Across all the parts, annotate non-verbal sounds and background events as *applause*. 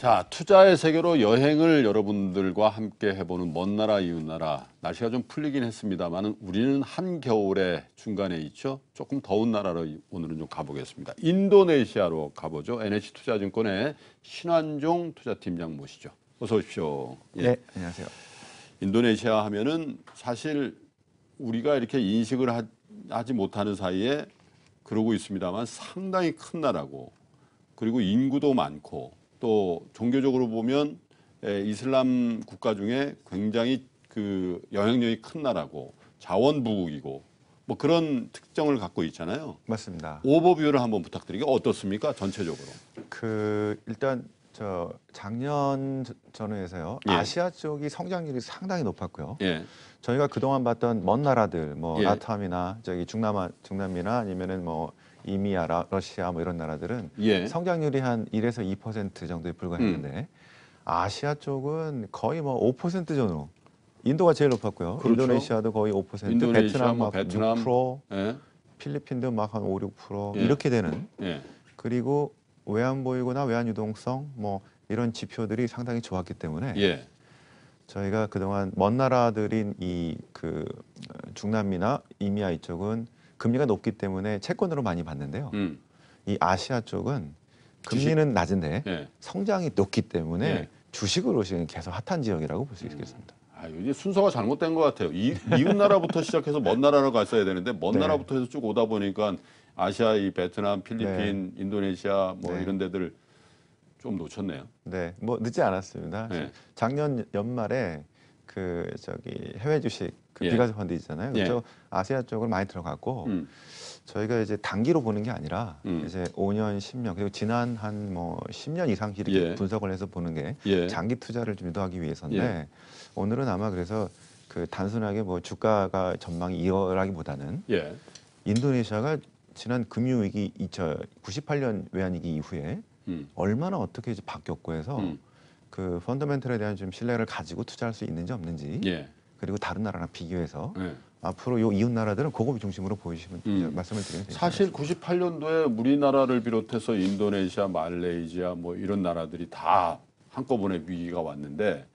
자, 투자의 세계로 여행을 여러분들과 함께 해보는 먼 나라 이웃 나라. 날씨가 좀 풀리긴 했습니다만 우리는 한겨울의 중간에 있죠. 조금 더운 나라로 오늘은 좀 가보겠습니다. 인도네시아로 가보죠. NH투자증권의 신환종 투자팀장 모시죠. 어서 오십시오. 예. 네, 안녕하세요. 인도네시아 하면은 사실 우리가 이렇게 인식을 하, 지 못하는 사이에 그러고 있습니다만 상당히 큰 나라고 그리고 인구도 많고 또 종교적으로 보면 이슬람 국가 중에 굉장히 그 영향력이 큰 나라고 자원부국이고 뭐 그런 특정을 갖고 있잖아요. 맞습니다. 오버뷰를 한번 부탁드리게 어떻습니까? 전체적으로. 그 일단 저 작년 전후에서요 예. 아시아 쪽이 성장률이 상당히 높았고요. 예. 저희가 그동안 봤던 먼 나라들 뭐 예. 라탐이나 저기 중남아 중남미나 아니면은 뭐 이미야, 라, 러시아 뭐 이런 나라들은 예. 성장률이 한 1에서 2% 정도에 불과했는데 음. 아시아 쪽은 거의 뭐5% 정도. 인도가 제일 높았고요. 그렇죠. 인도네시아도 거의 5%, 인도네시아, 베트남 뭐 베트남 6%, 예. 필리핀도 막한 5, 6% 예. 이렇게 되는. 예. 그리고 외환 보이거나 외환 유동성 뭐 이런 지표들이 상당히 좋았기 때문에 예. 저희가 그동안 먼 나라들인 이 그 중남미나 이미아 이쪽은 금리가 높기 때문에 채권으로 많이 봤는데요. 음. 이 아시아 쪽은 금리는 주식. 낮은데 네. 성장이 높기 때문에 네. 주식으로 지금 계속 핫한 지역이라고 볼 수 있겠습니다. 음. 아, 이제 순서가 잘못된 것 같아요. 이, 이웃 나라부터 시작해서 먼 나라로 갔어야 되는데 먼 네. 나라부터 해서 쭉 오다 보니까 아시아, 이 베트남, 필리핀, 네. 인도네시아 뭐 네. 이런 데들 좀 놓쳤네요. 네, 뭐 늦지 않았습니다. 네. 작년 연말에 그 저기 해외 주식 그 예. 비과세 펀드 있잖아요. 그쪽 예. 아시아 쪽을 많이 들어갔고 음. 저희가 이제 단기로 보는 게 아니라 음. 이제 5년, 10년 그리고 지난 한 뭐 10년 이상씩 이렇게 예. 분석을 해서 보는 게 예. 장기 투자를 좀 유도하기 위해서인데 예. 오늘은 아마 그래서 그 단순하게 뭐 주가가 전망이 이어라기보다는 예. 인도네시아가 지난 금융 위기 2098년 외환 위기 이후에 음. 얼마나 어떻게 이제 바뀌었고 해서 음. 그 펀더멘털에 대한 좀 신뢰를 가지고 투자할 수 있는지 없는지 예. 그리고 다른 나라랑 비교해서 네. 앞으로 요 이웃 나라들은 고급 중심으로 보이시면 음. 말씀을 드리면 됩니다. 98년도에 우리나라를 비롯해서 인도네시아, 말레이시아 뭐 이런 나라들이 다 한꺼번에 위기가 왔는데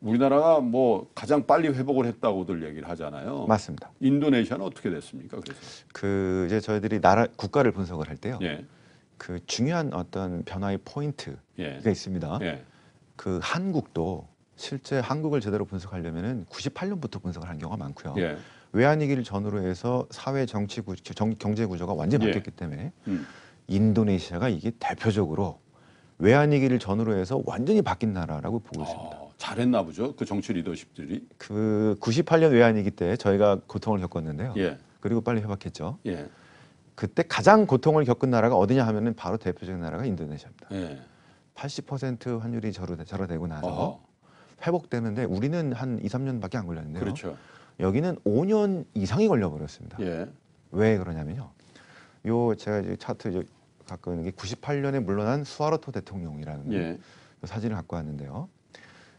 우리나라가 뭐 가장 빨리 회복을 했다고들 얘기를 하잖아요. 맞습니다. 인도네시아는 어떻게 됐습니까? 그래서 그 이제 저희들이 나라 국가를 분석을 할 때요. 예. 그 중요한 어떤 변화의 포인트가 예. 있습니다. 예. 그 한국도 실제 한국을 제대로 분석하려면은 98년부터 분석을 한 경우가 많고요. 예. 외환위기를 전후로 해서 사회 정치 구, 정, 경제 구조가 완전히 예. 바뀌었기 예. 때문에 음. 인도네시아가 이게 대표적으로 외환위기를 전후로 해서 완전히 바뀐 나라라고 보고 아, 있습니다. 아, 잘했나 보죠. 그 정치 리더십들이. 그 98년 외환위기 때 저희가 고통을 겪었는데요. 예. 그리고 빨리 회복했죠. 예. 그때 가장 고통을 겪은 나라가 어디냐 하면은 바로 대표적인 나라가 인도네시아입니다. 예. 80% 환율이 저로, 저러되고 나서 어허. 회복되는데 우리는 한 2, 3년밖에 안 걸렸는데요. 그렇죠. 여기는 5년 이상이 걸려버렸습니다. 예. 왜 그러냐면요. 요 제가 이제 차트 이제 갖고 있는 게 98년에 물러난 수하르토 대통령이라는 예. 사진을 갖고 왔는데요.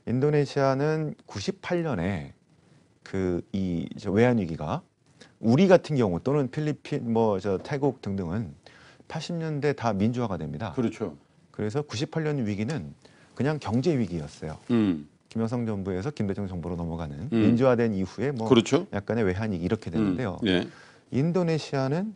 인도네시아는 98년에 그 이 외환 위기가 우리 같은 경우 또는 필리핀 뭐 저 태국 등등은 80년대 다 민주화가 됩니다. 그렇죠. 그래서 98년 위기는 그냥 경제 위기였어요. 음. 김여성 정부에서 김대중 정부로 넘어가는 음. 민주화된 이후에 뭐 그렇죠. 약간의 외환위기 이렇게 음. 되는데요. 음. 예. 인도네시아는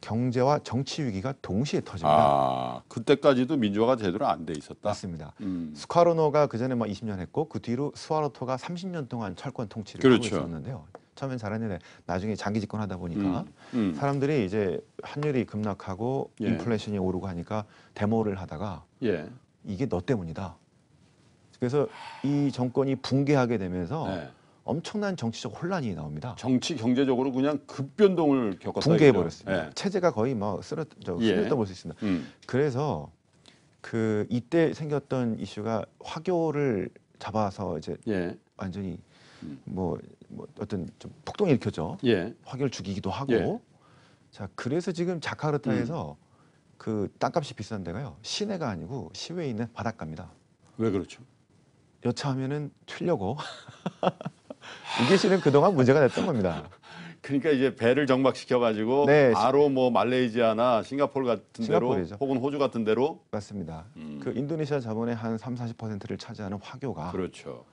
경제와 정치 위기가 동시에 터집니다. 아, 그때까지도 민주화가 제대로 안 돼 있었다. 맞습니다. 음. 스카로노가 그 전에 막 20년 했고 그 뒤로 스와로토가 30년 동안 철권 통치를 그렇죠. 하고 있었는데요. 처음엔 잘했는데 나중에 장기 집권하다 보니까 음, 음. 사람들이 이제 환율이 급락하고 예. 인플레이션이 오르고 하니까 데모를 하다가 예. 이게 너 때문이다. 그래서 이 정권이 붕괴하게 되면서 네. 엄청난 정치적 혼란이 나옵니다. 정치 경제적으로 그냥 급변동을 겪었다. 붕괴해 버렸습니다. 네. 체제가 거의 막 뭐 쓰러 저 쓰러져 예. 볼수 있습니다. 음. 그래서 그 이때 생겼던 이슈가 화교를 잡아서 이제 예. 완전히 음. 뭐, 뭐 어떤 좀폭동 일으켰죠. 예. 화교를 죽이기도 하고. 예. 자 그래서 지금 자카르타에서 음. 그 땅값이 비싼 데가요 시내가 아니고 시외에 있는 바닷가입니다. 왜 그렇죠? 여차하면은 틀려고 이게 실은 그동안 문제가 됐던 겁니다. 그러니까 이제 배를 정박시켜 가지고 네, 바로 뭐 말레이시아나 싱가포르 같은 싱가포르죠. 데로 혹은 호주 같은 데로 맞습니다. 음. 그 인도네시아 자본의 한 3, 40%를 차지하는 화교가 그렇죠.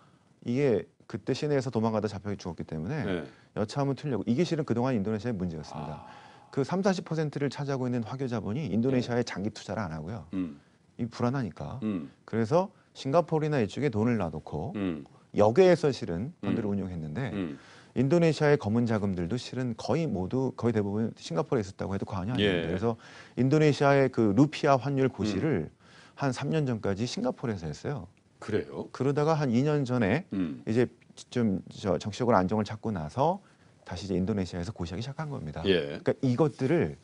이게 그때 시내에서 도망가다 잡혀 죽었기 때문에 네. 여차하면 틀려고 이게 실은 그동안 인도네시아의 문제였습니다. 아. 그 3, 40%를 차지하고 있는 화교 자본이 인도네시아에 네. 장기 투자를 안 하고요. 음. 이 불안하니까. 음. 그래서 싱가포르나 이쪽에 돈을 놔놓고 음. 역외에서 실은 펀드를 음. 운용했는데 음. 인도네시아의 검은 자금들도 실은 거의 모두 거의 대부분 싱가포르에 있었다고 해도 과언이 아닙니다. 예. 그래서 인도네시아의 그 루피아 환율 고시를 음. 한 3년 전까지 싱가포르에서 했어요. 그래요? 그러다가 한 2년 전에 음. 이제 좀 저 정치적으로 안정을 찾고 나서 다시 이제 인도네시아에서 고시하기 시작한 겁니다. 예. 그러니까 이것들을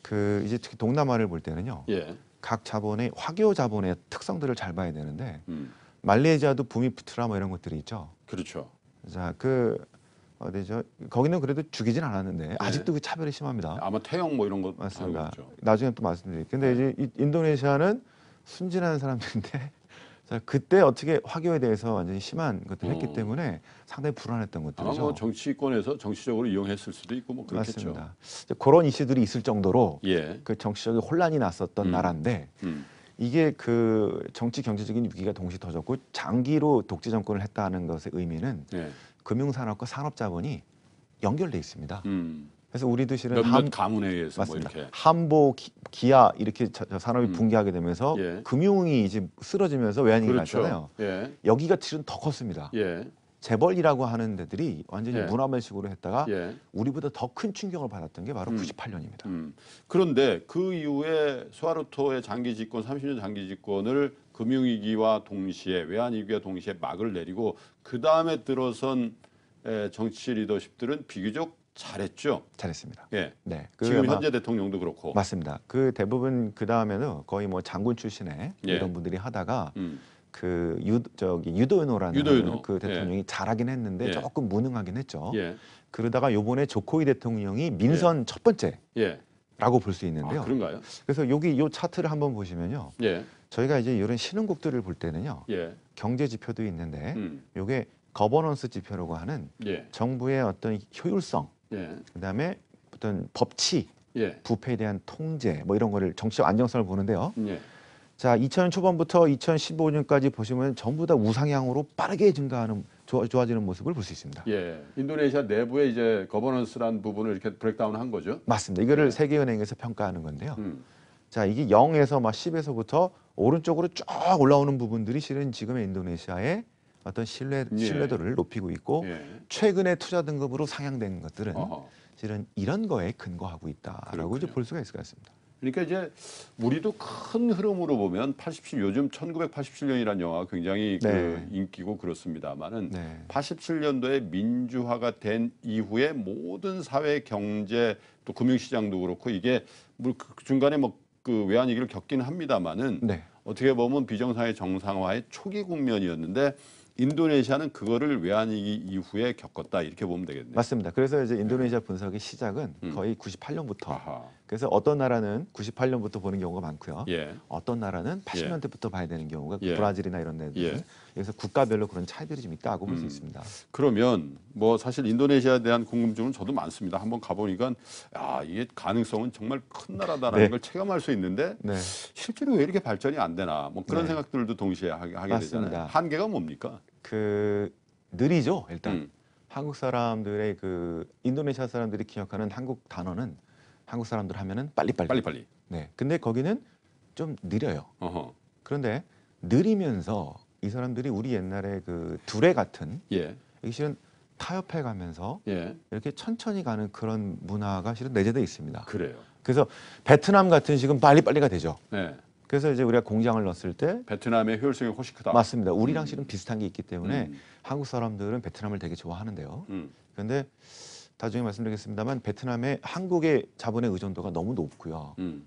그 이제 특히 동남아를 볼 때는요. 예. 각 자본의 화교 자본의 특성들을 잘 봐야 되는데 음. 말레이시아도 부미푸트라 뭐 이런 것들이 있죠. 그렇죠. 자그 어디죠? 거기는 그래도 죽이진 않았는데 네. 아직도 그 차별이 심합니다. 아마 태형 뭐 이런 거 맞습니다. 나중에 또 말씀드릴게요. 근데 네. 이제 인도네시아는 순진한 사람들인데 자, 그때 어떻게 화교에 대해서 완전히 심한 것들을 어. 했기 음. 때문에 상당히 불안했던 것들이죠. 아뭐 정치권에서 정치적으로 이용했을 수도 있고 뭐 그렇겠죠. 맞습니다. 이제 그런 이슈들이 있을 정도로 예. 그 정치적인 혼란이 났었던 음. 나라인데 음. 이게 그 정치 경제적인 위기가 동시에 터졌고 장기로 독재 정권을 했다는 것의 의미는 예. 금융산업과 산업자본이 연결돼 있습니다. 음. 그래서 우리도 실은 몇몇 가문에 의해서 뭐 맞습니다. 뭐 이렇게 한보 기, 아 이렇게 저 산업이 음. 붕괴하게 되면서 예. 금융이 이제 쓰러지면서 외환위기가 그렇죠. 났잖아요. 예. 여기가 실은 더 컸습니다. 예. 재벌이라고 하는 데들이 완전히 예. 문화발식으로 했다가 예. 우리보다 더 큰 충격을 받았던 게 바로 음. 98년입니다. 음. 그런데 그 이후에 소아루토의 장기 집권 30년 장기 집권을 금융위기와 동시에 외환위기와 동시에 막을 내리고 그 다음에 들어선 정치 리더십들은 비교적 잘했죠. 잘했습니다. 예. 네. 그 지금 현재 대통령도 그렇고. 맞습니다. 그 대부분 그 다음에는 거의 뭐 장군 출신의 예. 이런 분들이 하다가 음. 그 유, 저기 유도윤호라는 유도윤호. 그 대통령이 예. 잘하긴 했는데 예. 조금 무능하긴 했죠. 예. 그러다가 요번에 조코이 대통령이 민선 예. 첫 번째라고 예. 볼수 있는데요. 아, 그런가요? 그래서 여기 요 차트를 한번 보시면요. 예. 저희가 이제 이런 신흥국들을 볼 때는요. 예. 경제 지표도 있는데 음. 요게 거버넌스 지표라고 하는 예. 정부의 어떤 효율성 예. 그다음에 어떤 법치, 예. 부패에 대한 통제 뭐 이런 거를 정치적 안정성을 보는데요. 예. 자, 2000년 초반부터 2015년까지 보시면 전부 다 우상향으로 빠르게 증가하는 좋아, 지는 모습을 볼 수 있습니다. 예, 인도네시아 내부의 이제 거버넌스란 부분을 이렇게 브렉다운한 거죠. 맞습니다. 이거를 예. 세계은행에서 평가하는 건데요. 음. 자, 이게 0에서 막 10에서부터 오른쪽으로 쫙 올라오는 부분들이 실은 지금의 인도네시아의 어떤 신뢰 예. 신뢰도를 예. 높이고 있고 예. 최근에 투자 등급으로 상향된 것들은 어허. 실은 이런 거에 근거하고 있다라고 이제 볼 수가 있을 것 같습니다. 그러니까 이제 우리도 큰 흐름으로 보면 87 요즘 1987년이라는 영화가 굉장히 그 네. 그 인기고 그렇습니다만은 네. 87년도에 민주화가 된 이후에 모든 사회 경제 또 금융시장도 그렇고 이게 뭐그 중간에 뭐그 외환위기를 겪긴 합니다만은 네. 어떻게 보면 비정상의 정상화의 초기 국면이었는데 인도네시아는 그거를 외환위기 이후에 겪었다 이렇게 보면 되겠네요. 맞습니다. 그래서 이제 인도네시아 분석의 시작은 음. 거의 98년부터 아하. 그래서 어떤 나라는 98년부터 보는 경우가 많고요. 예. 어떤 나라는 80년대부터 예. 봐야 되는 경우가 예. 브라질이나 이런 데들. 예. 그래서 국가별로 그런 차이들이 좀 있다고 볼수 음. 있습니다. 그러면 뭐 사실 인도네시아에 대한 궁금증은 저도 많습니다. 한번 가보니까 아 이게 가능성은 정말 큰 나라다라는 네. 걸 체감할 수 있는데 네. 실제로 왜 이렇게 발전이 안 되나 뭐 그런 네. 생각들도 동시에 하게, 하게 되잖아요. 한계가 뭡니까? 그 느리죠 일단. 음. 한국 사람들의 그 인도네시아 사람들이 기억하는 한국 단어는 한국 사람들 하면은 빨리빨리. 빨리빨리. 네. 근데 거기는 좀 느려요. 어허. 그런데 느리면서 이 사람들이 우리 옛날에 그둘레 같은 예. 이게 실은 타협해 가면서 예. 이렇게 천천히 가는 그런 문화가 실은 내재돼 있습니다. 그래요. 그래서 베트남 같은 식은 빨리빨리가 되죠. 예. 그래서 이제 우리가 공장을 넣었을 때 베트남의 효율성이 훨씬 크다. 맞습니다. 우리랑 음. 실은 비슷한 게 있기 때문에 음. 한국 사람들은 베트남을 되게 좋아하는데요. 음. 그런데 나중에 말씀드리겠습니다만 베트남의 한국의 자본의 의존도가 너무 높고요. 음.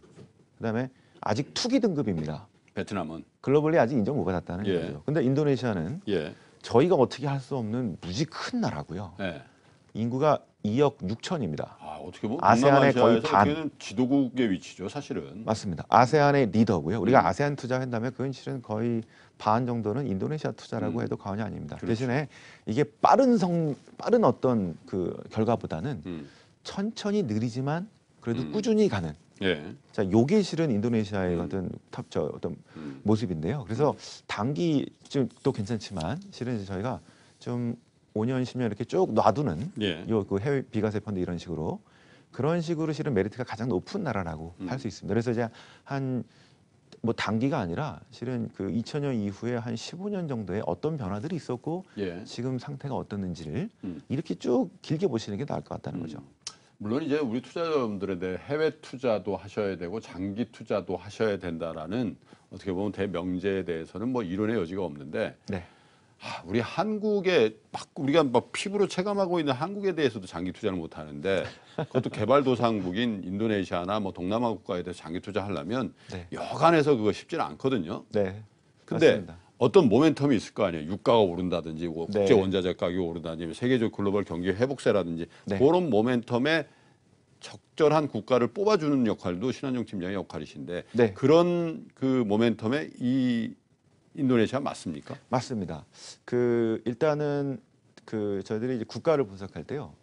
그다음에 아직 투기 등급입니다. 베트남은 글로벌리 아직 인정 못 받았다는 예. 거죠. 근데 인도네시아는 예. 저희가 어떻게 할 수 없는 무지 큰 나라고요. 예. 인구가 2억 6천입니다. 아, 어떻게 보 아세안의 거의 반 지도국의 위치죠, 사실은. 맞습니다. 아세안의 리더고요. 우리가 음. 아세안 투자한다면 그건 실은 거의 반 정도는 인도네시아 투자라고 음. 해도 과언이 아닙니다. 그렇죠. 대신에 이게 빠른 성 빠른 어떤 그 결과보다는 음. 천천히 느리지만 그래도 음. 꾸준히 가는 예. 자, 요게 실은 인도네시아의 음. 어떤 탑 저 어떤 음. 모습인데요. 그래서 음. 단기 지금 또 괜찮지만 실은 이제 저희가 좀 5년, 10년 이렇게 쭉 놔두는 예. 요그 해외 비과세 펀드 이런 식으로 그런 식으로 실은 메리트가 가장 높은 나라라고 음. 할수 있습니다. 그래서 이제 한 뭐 단기가 아니라 실은 그 2000년 이후에 한 15년 정도에 어떤 변화들이 있었고 예. 지금 상태가 어떻는지를 음. 이렇게 쭉 길게 보시는 게 나을 것 같다는 음. 거죠. 물론 이제 우리 투자자분들에 대해 해외 투자도 하셔야 되고 장기 투자도 하셔야 된다라는 어떻게 보면 대명제에 대해서는 뭐 이론의 여지가 없는데 네. 우리 한국에 막 우리가 막 피부로 체감하고 있는 한국에 대해서도 장기 투자를 못 하는데 그것도 개발도상국인 인도네시아나 뭐 동남아 국가에 대해서 장기 투자하려면 네. 여간해서 그거 쉽지는 않거든요. 네. 근데 맞습니다. 어떤 모멘텀이 있을 거 아니에요. 유가가 오른다든지 뭐 네. 국제 원자재 가격이 오른다든지 세계적 글로벌 경기 회복세라든지 네. 그런 모멘텀에 적절한 국가를 뽑아주는 역할도 신한용 팀장의 역할이신데 네. 그런 그 모멘텀에 이 인도네시아 맞습니까? 맞습니다. 그 일단은 그 저희들이 이제 국가를 분석할 때요.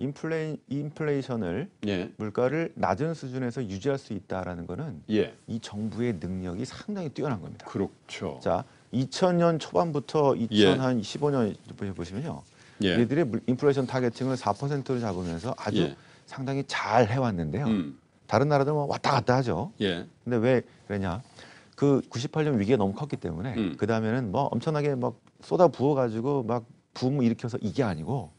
인플레 인플레이션을 예. 물가를 낮은 수준에서 유지할 수 있다라는 거는 예. 이 정부의 능력이 상당히 뛰어난 겁니다. 그렇죠. 자, 2000년 초반부터 2015년 예. 보시면요. 예. 얘들의 인플레이션 타겟팅을 4%로 잡으면서 아주 예. 상당히 잘 해왔는데요. 음. 다른 나라들은 뭐 왔다 갔다 하죠. 예. 근데 왜 그러냐? 그 98년 위기가 너무 컸기 때문에 음. 그 다음에는 뭐 엄청나게 막 쏟아 부어가지고 막 붐을 일으켜서 이게 아니고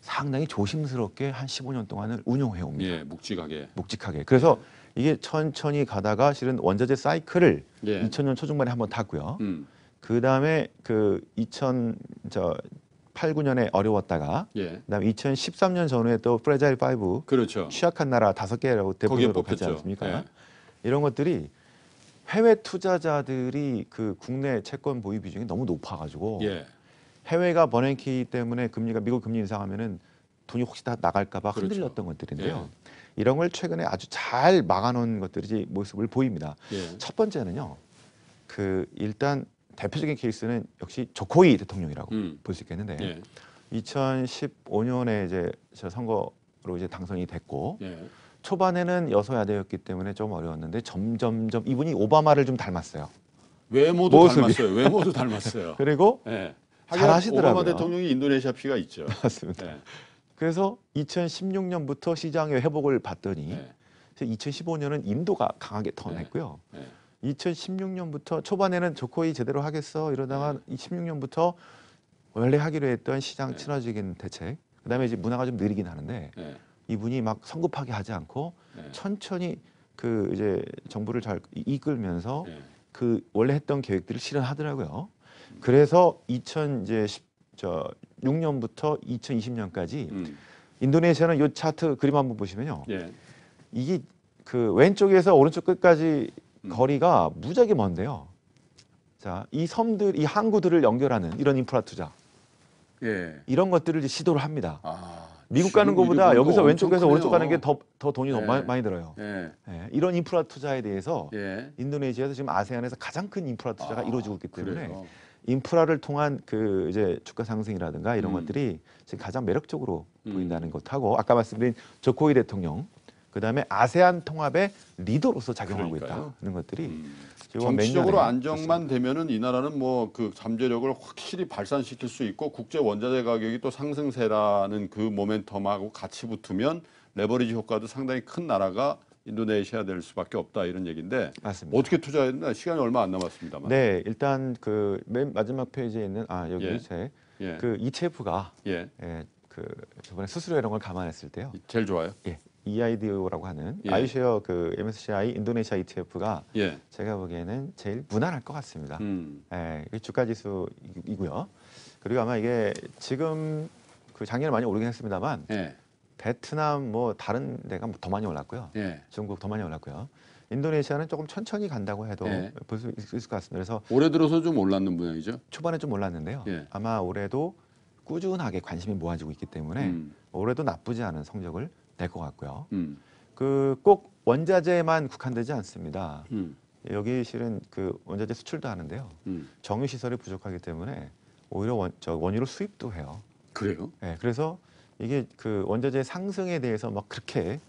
상당히 조심스럽게 한 15년 동안을 운용해 옵니다. 예, 묵직하게. 묵직하게. 그래서 예. 이게 천천히 가다가 실은 원자재 사이클을 예. 2000년 초중반에 한번 탔고요. 음. 그 다음에 그 2000, 저, 8, 9년에 어려웠다가 예. 그다음에 2013년 전후에 또 프레자일 5 그렇죠. 취약한 나라 5 개라고 대표로 가지 않습니까? 예. 이런 것들이 해외 투자자들이 그 국내 채권 보유 비중이 너무 높아가지고 예. 해외가 버냉키 때문에 금리가 미국 금리 인상하면은 돈이 혹시 다 나갈까봐 그렇죠. 흔들렸던 그렇죠. 것들인데요. 예. 이런 걸 최근에 아주 잘 막아놓은 것들이 모습을 보입니다. 예. 첫 번째는요. 그 일단 대표적인 케이스는 역시 조코이 대통령이라고 음. 볼수 있겠는데 예. 2015년에 이제 저 선거로 이제 당선이 됐고. 예. 초반에는 여소야대였기 때문에 좀 어려웠는데 점점점 이분이 오바마를 좀 닮았어요. 외모도 모습이. 닮았어요. 외모도 닮았어요. *laughs* 그리고 네. 예. 잘하시더라고요. 오바마 대통령이 인도네시아 피가 있죠. *laughs* 맞습니다. 네. 그래서 2016년부터 시장의 회복을 봤더니 네. 예. 2015년은 인도가 강하게 턴냈고요 2016년부터 초반에는 조코이 제대로 하겠어 이러다가 네. 16년부터 원래 하기로 했던 시장 친화적인 대책 그다음에 이제 문화가 좀 느리긴 하는데 이분이 막 성급하게 하지 않고 네. 천천히 그 이제 정부를 잘 이끌면서 네. 그 원래 했던 계획들을 실현하더라고요. 그래서 2 0 0 이제 1저 6년부터 2020년까지 음. 인도네시아는 요 차트 그림 한번 보시면요. 예. 이게 그 왼쪽에서 오른쪽 끝까지 음. 거리가 무지하게 먼데요. 자, 이 섬들, 이 항구들을 연결하는 이런 인프라 투자. 예. 이런 것들을 이제 시도를 합니다. 아. 미국 가는 것보다 여기서 왼쪽에서 오른쪽 가는 게 더 더 돈이 너무 많이, 예. 많이 들어요. 예. 예. 이런 인프라 투자에 대해서 예. 인도네시아에서 지금 아세안에서 가장 큰 인프라 투자가 아, 이루어지고 있기 때문에 그래요. 인프라를 통한 그 이제 주가 상승이라든가 이런 음. 것들이 지금 가장 매력적으로 음. 보인다는 것하고 아까 말씀드린 조코이 대통령 그다음에 아세안 통합의 리더로서 작용하고 그러니까요. 있다는 것들이 음. 정치적으로 안정만 되면은 이 나라는 뭐 그 잠재력을 확실히 발산시킬 수 있고 국제 원자재 가격이 또 상승세라는 그 모멘텀하고 같이 붙으면 레버리지 효과도 상당히 큰 나라가 인도네시아 될 수밖에 없다 이런 얘기인데 맞습니다. 어떻게 투자해야 되나 시간이 얼마 안 남았습니다만. 네, 일단 그 맨 마지막 페이지에 있는 아 여기 예. 제. 예. 그 ETF가 예. 예. 그 저번에 수수료 이런 걸 감안했을 때요. 제일 좋아요. 예, EIDO라고 하는 예. 아이쉐어 그 MSCI 인도네시아 ETF가 예. 제가 보기에는 제일 무난할 것 같습니다. 음. 예, 주가 지수이고요. 그리고 아마 이게 지금 그 작년에 많이 오르긴 했습니다만 예. 베트남 뭐 다른 데가 더 많이 올랐고요. 예. 중국 더 많이 올랐고요. 인도네시아는 조금 천천히 간다고 해도 예. 볼수 있을 것 같습니다. 그래서 올해 들어서 좀 올랐는 분야이죠? 초반에 좀 올랐는데요. 예. 아마 올해도 꾸준하게 관심이 모아지고 있기 때문에 음. 올해도 나쁘지 않은 성적을 될것 같고요. 음. 그 꼭 원자재만 국한되지 않습니다. 음. 여기 실은 그 원자재 수출도 하는데요. 음. 정유 시설이 부족하기 때문에 오히려 원, 저원유로 수입도 해요. 그래요? 네, 그래서 이게 그 원자재 상승에 대해서 막 그렇게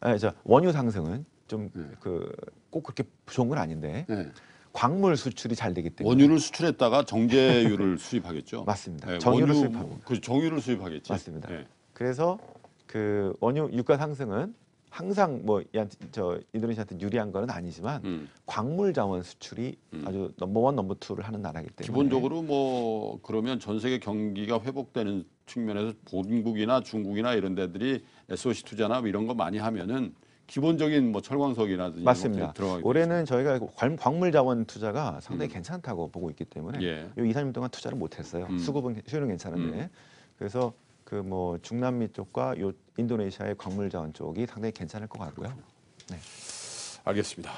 아니, 저 원유 상승은 좀 그꼭 네. 그 그렇게 좋은 건 아닌데 네. 광물 수출이 잘 되기 때문에 원유를 수출했다가 정제유를 *laughs* 수입하겠죠. 맞습니다. 네, 정유를 수입하고 그 정유를 수입하겠지. 맞습니다. 네. 그래서 그 원유 유가 상승은 항상 뭐저 인도네시아한테 유리한 거는 아니지만 음. 광물 자원 수출이 음. 아주 넘버원 넘버 투를 하는 나라이기 때문에 기본적으로 뭐 그러면 전 세계 경기가 회복되는 측면에서 본국이나 중국이나 이런 데들이 SOC 투자나 뭐 이런 거 많이 하면은 기본적인 뭐 철광석이라든지 뭐 맞습니다. 올해는 저희가 광물 자원 투자가 상당히 음. 괜찮다고 보고 있기 때문에 예. 요 2, 3년 동안 투자를 못 했어요. 음. 수급은 수요는 괜찮은데. 음. 그래서 그 뭐 중남미 쪽과 요 인도네시아의 광물자원 쪽이 상당히 괜찮을 것 같고요. 네. 알겠습니다.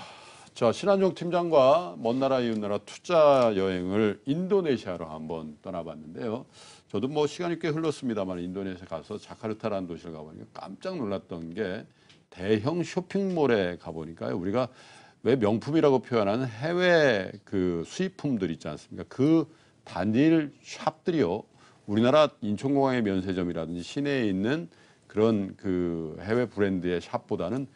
자 신한종 팀장과 먼 나라 이웃 나라 투자 여행을 인도네시아로 한번 떠나봤는데요. 저도 뭐 시간이 꽤 흘렀습니다만 인도네시아 가서 자카르타라는 도시를 가보니까 깜짝 놀랐던 게 대형 쇼핑몰에 가보니까 우리가 왜 명품이라고 표현하는 해외 그 수입품들 있지 않습니까? 그 단일 샵들이요. 우리나라 인천공항의 면세점이라든지 시내에 있는 그런 그 해외 브랜드의 샵보다는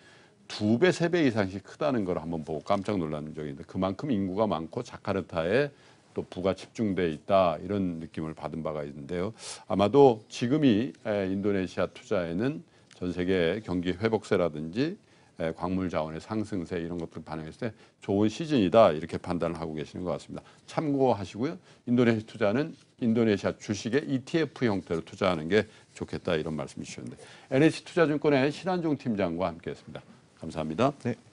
두 배, 세 배 이상씩 크다는 걸 한번 보고 깜짝 놀란 적이 있는데 그만큼 인구가 많고 자카르타에 또 부가 집중돼 있다 이런 느낌을 받은 바가 있는데요. 아마도 지금이 인도네시아 투자에는 전 세계 경기 회복세라든지 예, 광물 자원의 상승세 이런 것들 반영했을 때 좋은 시즌이다 이렇게 판단을 하고 계시는 것 같습니다. 참고하시고요. 인도네시아 투자는 인도네시아 주식의 ETF 형태로 투자하는 게 좋겠다 이런 말씀 주셨는데 NH 투자증권의 신한종 팀장과 함께했습니다. 감사합니다. 네.